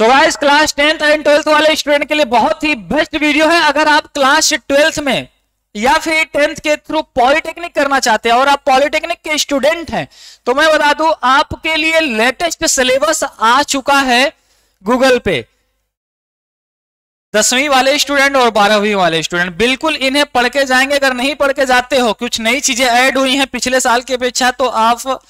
so guys class tenth and twelfth वाले student के लिए बहुत ही बेस्ट वीडियो है अगर आप क्लास ट्वेल्थ में या फिर टेंथ के थ्रू पॉलिटेक्निक करना चाहते हैं और आप पॉलिटेक्निक के स्टूडेंट हैं तो मैं बता दूं आपके लिए लेटेस्ट सिलेबस आ चुका है गूगल पे दसवीं वाले स्टूडेंट और बारहवीं वाले स्टूडेंट बिल्कुल इन्हें पढ़ के जाएंगे अगर नहीं पढ़ के जाते हो कुछ नई चीजें ऐड हुई हैं पिछले साल की अपेक्षा तो आप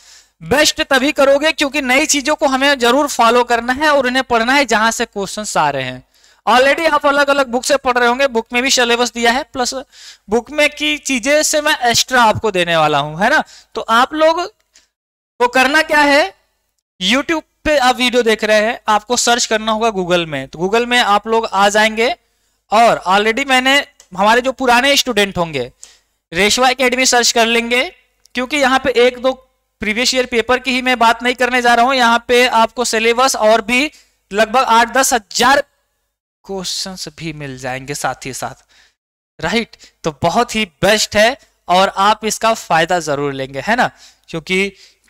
बेस्ट तभी करोगे क्योंकि नई चीजों को हमें जरूर फॉलो करना है और उन्हें पढ़ना है जहां से क्वेश्चन आ रहे हैं ऑलरेडी आप अलग अलग बुक से पढ़ रहे होंगे बुक में भी सिलेबस दिया है प्लस बुक में की चीजें से मैं एक्स्ट्रा आपको देने वाला हूं है ना तो आप लोग को करना क्या है यूट्यूब पे आप वीडियो देख रहे हैं आपको सर्च करना होगा गूगल में तो गूगल में आप लोग आ जाएंगे और ऑलरेडी मैंने हमारे जो पुराने स्टूडेंट होंगे रेशवा अकेडमी सर्च कर लेंगे क्योंकि यहाँ पे एक दो प्रीवियस ईयर पेपर की ही मैं बात नहीं करने जा रहा हूं यहाँ पे आपको सिलेबस और भी लगभग आठ दस हजार क्वेश्चन भी मिल जाएंगे साथ ही साथ राइट तो बहुत ही बेस्ट है और आप इसका फायदा जरूर लेंगे है ना क्योंकि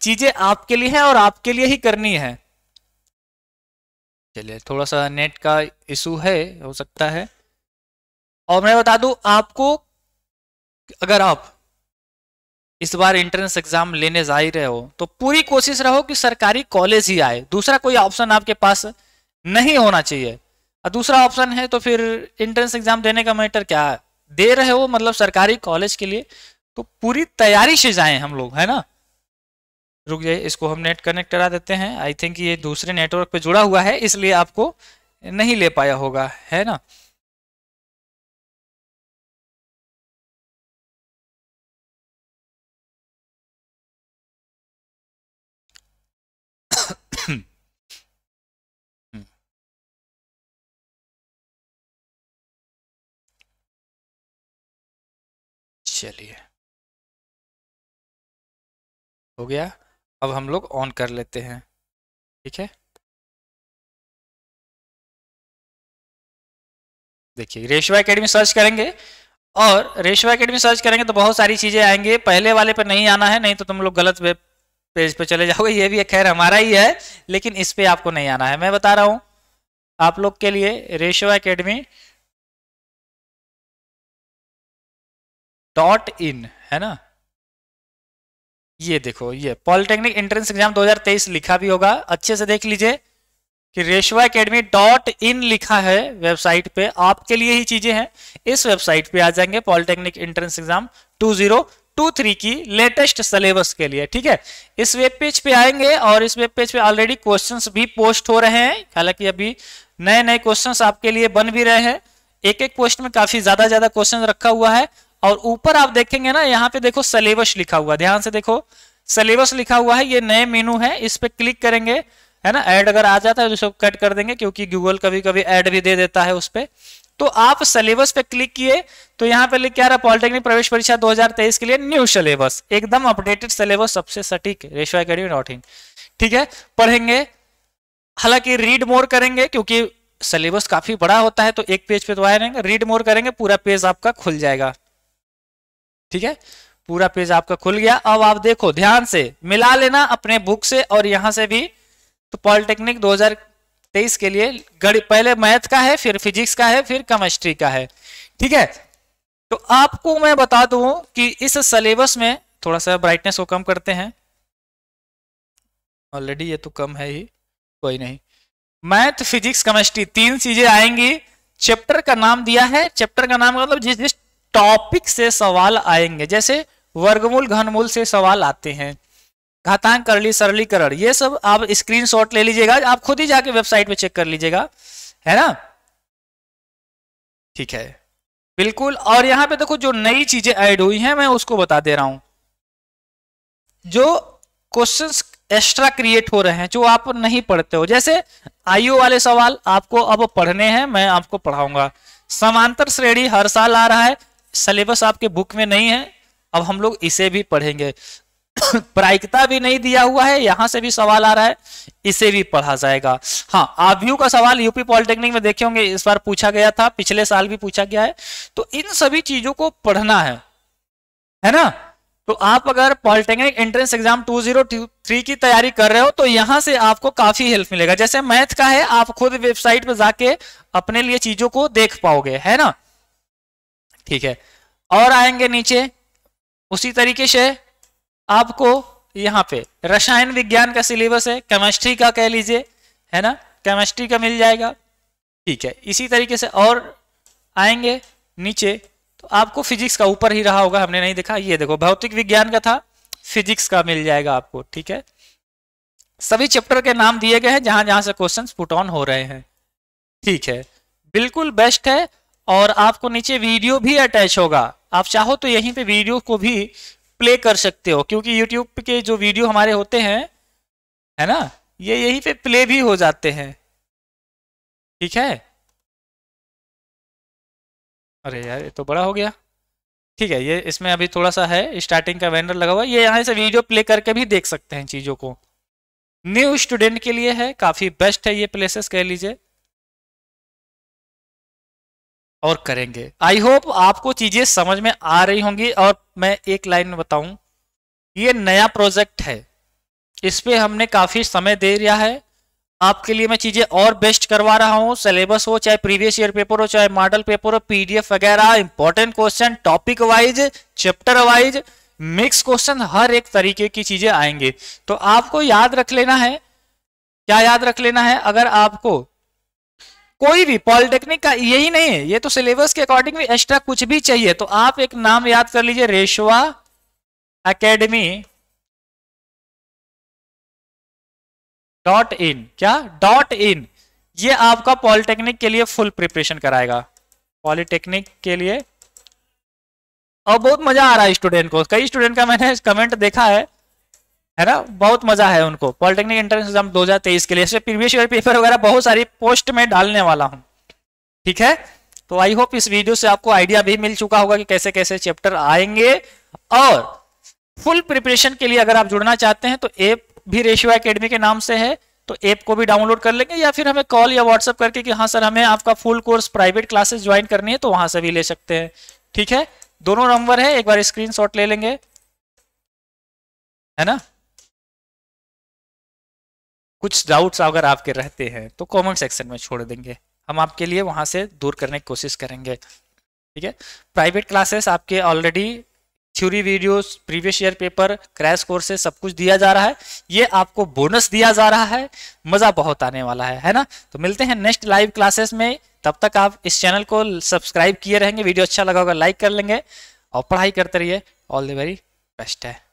चीजें आपके लिए हैं और आपके लिए ही करनी है चलिए थोड़ा सा नेट का इशू है हो सकता है और मैं बता दूं आपको अगर आप इस बार एंट्रेंस एग्जाम लेने जा ही रहे हो तो पूरी कोशिश रहो कि सरकारी कॉलेज ही आए दूसरा कोई ऑप्शन आपके पास नहीं होना चाहिए और दूसरा ऑप्शन है तो फिर एंट्रेंस एग्जाम देने का मैटर क्या है दे रहे हो मतलब सरकारी कॉलेज के लिए तो पूरी तैयारी से जाए हम लोग है ना रुक जाए इसको हम नेट कनेक्ट करा देते हैं आई थिंक ये दूसरे नेटवर्क पे जुड़ा हुआ है इसलिए आपको नहीं ले पाया होगा है ना चलिए हो गया अब हम लोग ऑन कर लेते हैं ठीक है देखिए रेशवा एकेडमी सर्च करेंगे और रेशवा एकेडमी सर्च करेंगे तो बहुत सारी चीज़ें आएंगे पहले वाले पर नहीं आना है नहीं तो तुम लोग गलत वेब पेज पे चले जाओगे ये भी खैर हमारा ही है लेकिन इस पे आपको नहीं आना है मैं बता रहा हूं आप लोग के लिए रेशवा एकेडमी डॉट इन है ना ये देखो ये पॉलिटेक्निक एंट्रेंस एग्जाम 2023 लिखा भी होगा अच्छे से देख लीजिए कि रेशवा अकेडमी डॉट इन लिखा है वेबसाइट पे आपके लिए ही चीजें हैं इस वेबसाइट पे आ जाएंगे पॉलिटेक्निक एंट्रेंस एग्जाम 2023 की लेटेस्ट सिलेबस के लिए ठीक है इस वेब पेज पे आएंगे और इस वेब पेज पे ऑलरेडी क्वेश्चंस भी पोस्ट हो रहे हैं हालांकि अभी नए नए क्वेश्चन आपके लिए बन भी रहे हैं एक एक पोस्ट में काफी ज्यादा ज्यादा क्वेश्चन रखा हुआ है और ऊपर आप देखेंगे ना यहाँ पे देखो सिलेबस लिखा हुआ ध्यान से देखो सिलेबस लिखा हुआ है ये नए मेनू है इस पर क्लिक करेंगे है ना ऐड अगर आ जाता है तो इसको कट कर देंगे क्योंकि गूगल कभी कभी ऐड भी दे देता है उस पर तो आप सिलेबस पे क्लिक किए तो यहाँ पे लिख क्या रहा पॉलिटेक्निक प्रवेश परीक्षा 2023 के लिए न्यू सिलेबस एकदम अपडेटेड सिलेबस सबसे सटीक रेशवा अकेडमी डॉट इन ठीक है पढ़ेंगे हालांकि रीड मोर करेंगे क्योंकि सिलेबस काफी बड़ा होता है तो एक पेज पे तो आए रहेंगे रीड मोर करेंगे पूरा पेज आपका खुल जाएगा ठीक है पूरा पेज आपका खुल गया अब आप देखो ध्यान से मिला लेना अपने बुक से और यहां से भी तो पॉलिटेक्निक 2023 के लिए गणित पहले मैथ का है फिर फिजिक्स का है फिर केमिस्ट्री का है ठीक है तो आपको मैं बता दू कि इस सिलेबस में थोड़ा सा ब्राइटनेस को कम करते हैं ऑलरेडी ये तो कम है ही कोई नहीं मैथ फिजिक्स केमिस्ट्री तीन चीजें आएंगी चैप्टर का नाम दिया है चैप्टर का नाम मतलब जिस जिस टॉपिक से सवाल आएंगे जैसे वर्गमूल घनमूल से सवाल आते हैं घातांक करली सरलीकरण ये सब आप स्क्रीनशॉट ले लीजिएगा आप खुद ही जाके वेबसाइट पे चेक कर लीजिएगा है ना ठीक है बिल्कुल और यहां पे देखो जो नई चीजें ऐड हुई हैं मैं उसको बता दे रहा हूं जो क्वेश्चंस एक्स्ट्रा क्रिएट हो रहे हैं जो आप नहीं पढ़ते हो जैसे आयु वाले सवाल आपको अब पढ़ने हैं मैं आपको पढ़ाऊंगा समांतर श्रेणी हर साल आ रहा है सिलेबस आपके बुक में नहीं है अब हम लोग इसे भी पढ़ेंगे प्रायिकता भी नहीं दिया हुआ है यहां से भी सवाल आ रहा है इसे भी पढ़ा जाएगा हाँ आभ्यू का सवाल यूपी पॉलिटेक्निक में देखे होंगे इस बार पूछा गया था पिछले साल भी पूछा गया है तो इन सभी चीजों को पढ़ना है है ना तो आप अगर पॉलिटेक्निक एंट्रेंस एग्जाम 2023 की तैयारी कर रहे हो तो यहां से आपको काफी हेल्प मिलेगा जैसे मैथ का है आप खुद वेबसाइट पर जाके अपने लिए चीजों को देख पाओगे है ना ठीक है और आएंगे नीचे उसी तरीके से आपको यहाँ पे रसायन विज्ञान का सिलेबस है केमिस्ट्री का कह लीजिए है ना केमिस्ट्री का मिल जाएगा ठीक है इसी तरीके से और आएंगे नीचे तो आपको फिजिक्स का ऊपर ही रहा होगा हमने नहीं देखा ये देखो भौतिक विज्ञान का था फिजिक्स का मिल जाएगा आपको ठीक है सभी चैप्टर के नाम दिए गए हैं जहां जहां से क्वेश्चन पुट ऑन हो रहे हैं ठीक है बिल्कुल बेस्ट है और आपको नीचे वीडियो भी अटैच होगा आप चाहो तो यहीं पे वीडियो को भी प्ले कर सकते हो क्योंकि यूट्यूब के जो वीडियो हमारे होते हैं है ना ये यहीं पे प्ले भी हो जाते हैं ठीक है अरे यार ये तो बड़ा हो गया ठीक है ये इसमें अभी थोड़ा सा है स्टार्टिंग का बैनर लगा हुआ ये यहाँ से वीडियो प्ले करके भी देख सकते हैं चीज़ों को न्यू स्टूडेंट के लिए है काफ़ी बेस्ट है ये प्लेसेस कह लीजिए और करेंगे आई होप आपको चीजें समझ में आ रही होंगी और मैं एक लाइन बताऊं ये नया प्रोजेक्ट है इस पर हमने काफी समय दे दिया है आपके लिए मैं चीजें और बेस्ट करवा रहा हूँ सिलेबस हो चाहे प्रीवियस ईयर पेपर हो चाहे मॉडल पेपर हो पीडीएफ वगैरह important question topic wise chapter wise mix question हर एक तरीके की चीजें आएंगे तो आपको याद रख लेना है क्या याद रख लेना है अगर आपको कोई भी पॉलिटेक्निक का यही नहीं है ये तो सिलेबस के अकॉर्डिंग भी एक्स्ट्रा कुछ भी चाहिए तो आप एक नाम याद कर लीजिए रेशवा एकेडमी डॉट इन क्या डॉट इन ये आपका पॉलिटेक्निक के लिए फुल प्रिपरेशन कराएगा पॉलिटेक्निक के लिए और बहुत मजा आ रहा है स्टूडेंट को कई स्टूडेंट का मैंने कमेंट देखा है है ना बहुत मजा है उनको पॉलिटेक्निक एंट्रेंस एग्जाम 2023 के लिए इससे प्रीवियस ईयर पेपर वगैरह बहुत सारी पोस्ट में डालने वाला हूँ ठीक है तो आई होप इस वीडियो से आपको आइडिया भी मिल चुका होगा कि कैसे कैसे चैप्टर आएंगे और फुल प्रिपरेशन के लिए अगर आप जुड़ना चाहते हैं तो एप भी रेशियो एकेडमी के नाम से है तो ऐप को भी डाउनलोड कर लेंगे या फिर हमें कॉल या व्हाट्सअप करके कि हाँ सर हमें आपका full course private classes join करनी है तो वहां से भी ले सकते हैं ठीक है दोनों नंबर है एक बार स्क्रीन ले लेंगे है ना कुछ डाउट्स अगर आपके रहते हैं तो कमेंट सेक्शन में छोड़ देंगे हम आपके लिए वहां से दूर करने की कोशिश करेंगे ठीक है प्राइवेट क्लासेस आपके already theory videos previous year paper crash courses सब कुछ दिया जा रहा है ये आपको बोनस दिया जा रहा है मज़ा बहुत आने वाला है है ना तो मिलते हैं नेक्स्ट लाइव क्लासेस में तब तक आप इस चैनल को सब्सक्राइब किए रहेंगे वीडियो अच्छा लगा होगा लाइक कर लेंगे और पढ़ाई करते रहिए ऑल द वेरी बेस्ट है